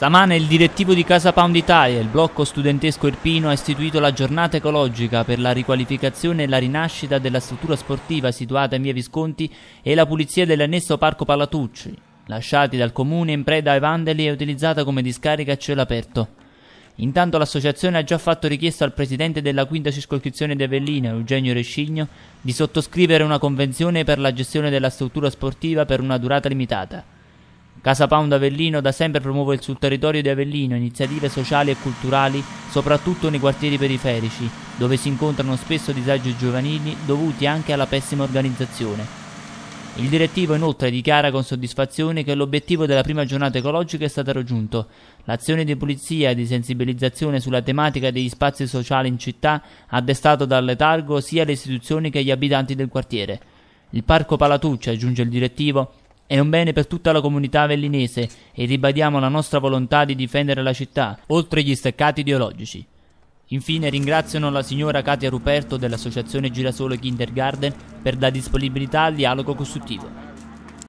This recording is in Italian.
Stamane il direttivo di Casa Pound Italia il blocco studentesco irpino ha istituito la giornata ecologica per la riqualificazione e la rinascita della struttura sportiva situata in via Visconti e la pulizia dell'annesso Parco Palatucci, lasciati dal comune in preda ai vandali e utilizzata come discarica a cielo aperto. Intanto l'associazione ha già fatto richiesta al presidente della quinta circoscrizione di Avellino, Eugenio Rescigno, di sottoscrivere una convenzione per la gestione della struttura sportiva per una durata limitata. Casa Pound Avellino da sempre promuove sul territorio di Avellino iniziative sociali e culturali, soprattutto nei quartieri periferici, dove si incontrano spesso disagi giovanili dovuti anche alla pessima organizzazione. Il direttivo inoltre dichiara con soddisfazione che l'obiettivo della prima giornata ecologica è stato raggiunto. L'azione di pulizia e di sensibilizzazione sulla tematica degli spazi sociali in città ha destato dal letargo sia le istituzioni che gli abitanti del quartiere. Il parco Palatucci, aggiunge il direttivo, è un bene per tutta la comunità avellinese e ribadiamo la nostra volontà di difendere la città, oltre gli steccati ideologici. Infine ringraziano la signora Katia Ruperto dell'associazione Girasole Kindergarten per la disponibilità al dialogo costruttivo.